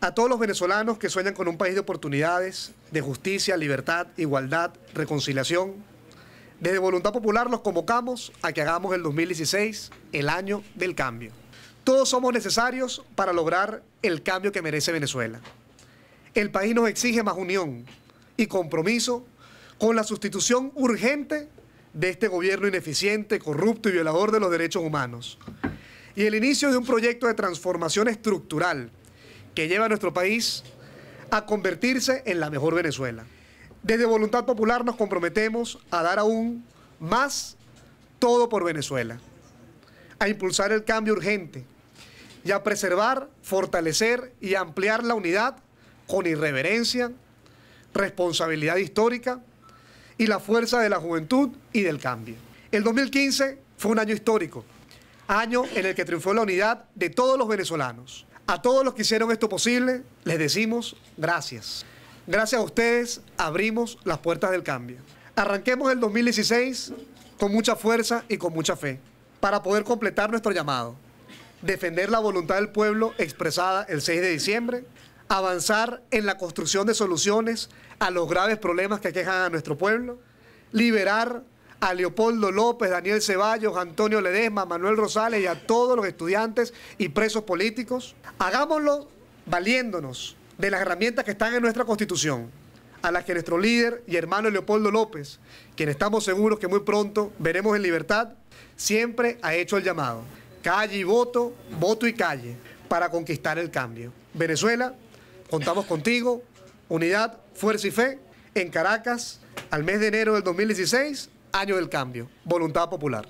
A todos los venezolanos que sueñan con un país de oportunidades, de justicia, libertad, igualdad, reconciliación, desde Voluntad Popular los convocamos a que hagamos el 2016 el año del cambio. Todos somos necesarios para lograr el cambio que merece Venezuela. El país nos exige más unión y compromiso con la sustitución urgente de este gobierno ineficiente, corrupto y violador de los derechos humanos. Y el inicio de un proyecto de transformación estructural que lleva a nuestro país a convertirse en la mejor Venezuela. Desde Voluntad Popular nos comprometemos a dar aún más todo por Venezuela, a impulsar el cambio urgente y a preservar, fortalecer y ampliar la unidad con irreverencia, responsabilidad histórica y la fuerza de la juventud y del cambio. El 2015 fue un año histórico, año en el que triunfó la unidad de todos los venezolanos. A todos los que hicieron esto posible, les decimos gracias. Gracias a ustedes abrimos las puertas del cambio. Arranquemos el 2016 con mucha fuerza y con mucha fe para poder completar nuestro llamado. Defender la voluntad del pueblo expresada el 6 de diciembre, avanzar en la construcción de soluciones a los graves problemas que aquejan a nuestro pueblo, liberar a Leopoldo López, Daniel Ceballos, Antonio Ledesma, Manuel Rosales y a todos los estudiantes y presos políticos. Hagámoslo valiéndonos de las herramientas que están en nuestra Constitución, a las que nuestro líder y hermano Leopoldo López, quien estamos seguros que muy pronto veremos en libertad, siempre ha hecho el llamado. Calle y voto, voto y calle, para conquistar el cambio. Venezuela, contamos contigo, unidad, fuerza y fe, en Caracas, al mes de enero del 2016, año del cambio, voluntad popular.